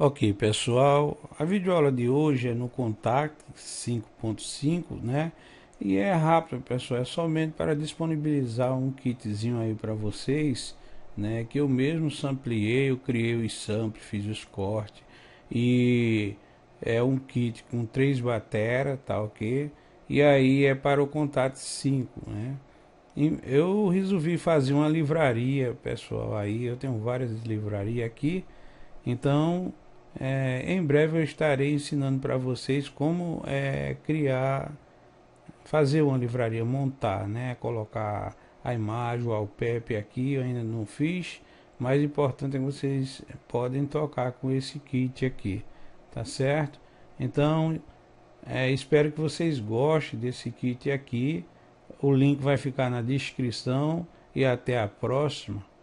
Ok, pessoal, a videoaula de hoje é no Contact 5.5, né? E é rápido, pessoal, é somente para disponibilizar um kitzinho aí para vocês, né? Que eu mesmo sampliei, eu criei os samples, fiz os cortes e é um kit com três batera, tá ok? E aí é para o Contact 5, né? E eu resolvi fazer uma livraria, pessoal, aí eu tenho várias livrarias aqui, então é, em breve eu estarei ensinando para vocês como é, criar, fazer uma livraria, montar, né? Colocar a imagem, o Alpepe aqui, eu ainda não fiz. Mais importante é que vocês podem tocar com esse kit aqui, tá certo? Então, é, espero que vocês gostem desse kit aqui. O link vai ficar na descrição e até a próxima.